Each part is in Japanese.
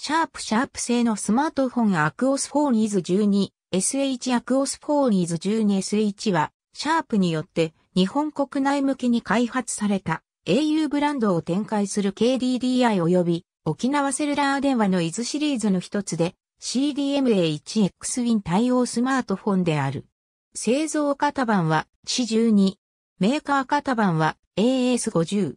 シャープシャープ製のスマートフォンアクオスフォーニーズ 12SH アクオスフォーニーズ 12SH は、シャープによって日本国内向けに開発された au ブランドを展開する KDDI 及び沖縄セルラー電話の伊豆シリーズの一つで CDMA1X Win 対応スマートフォンである。製造型番は C12。メーカー型番は AS50。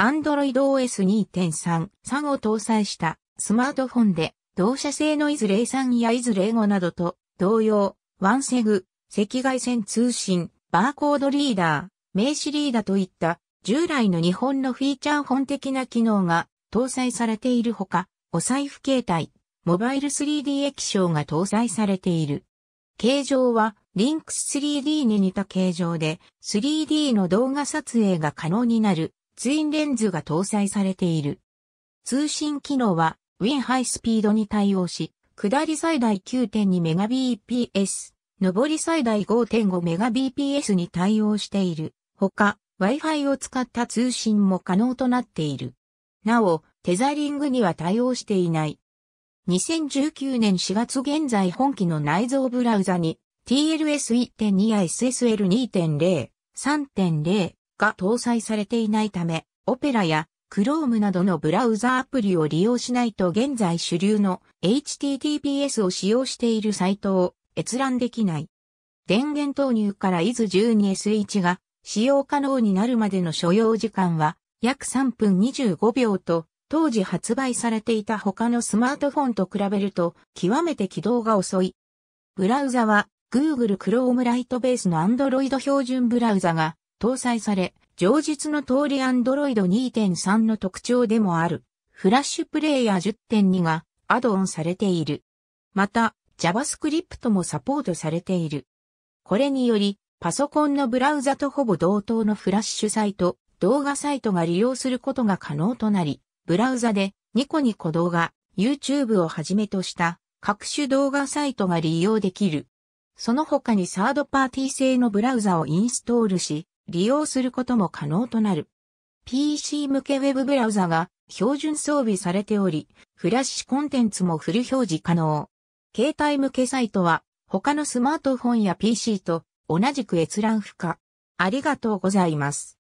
Android OS2.3 3を搭載したスマートフォンで、同社製のイズレイ3やイズレイ5などと同様、ワンセグ、赤外線通信、バーコードリーダー、名刺リーダーといった従来の日本のフィーチャー本的な機能が搭載されているほか、お財布携帯、モバイル 3D 液晶が搭載されている。形状は、リンクス 3D に似た形状で、3D の動画撮影が可能になる、ツインレンズが搭載されている。通信機能は、ウィンハイスピードに対応し、下り最大 9.2Mbps、上り最大 5.5Mbps に対応している。ほか、Wi-Fi を使った通信も可能となっている。なお、テザリングには対応していない。2019年4月現在本機の内蔵ブラウザに TLS1.2 や SSL2.0、3.0が搭載されていないため、オペラや Chrome などのブラウザアプリを利用しないと現在主流の HTTPS を使用しているサイトを閲覧できない。電源投入から IS12S1 が使用可能になるまでの所要時間は約3分25秒と当時発売されていた他のスマートフォンと比べると極めて起動が遅い。ブラウザは Google Chrome Lightbase の Android 標準ブラウザが搭載され上述の通り Android 2.3の特徴でもある、フラッシュプレイヤー10.2がアドオンされている。また、JavaScript もサポートされている。これにより、パソコンのブラウザとほぼ同等のフラッシュサイト、動画サイトが利用することが可能となり、ブラウザでニコニコ動画、YouTube をはじめとした各種動画サイトが利用できる。その他にサードパーティー製のブラウザをインストールし、利用することも可能となる。PC 向けウェブブラウザが標準装備されており、フラッシュコンテンツもフル表示可能。携帯向けサイトは他のスマートフォンや PC と同じく閲覧不可。ありがとうございます。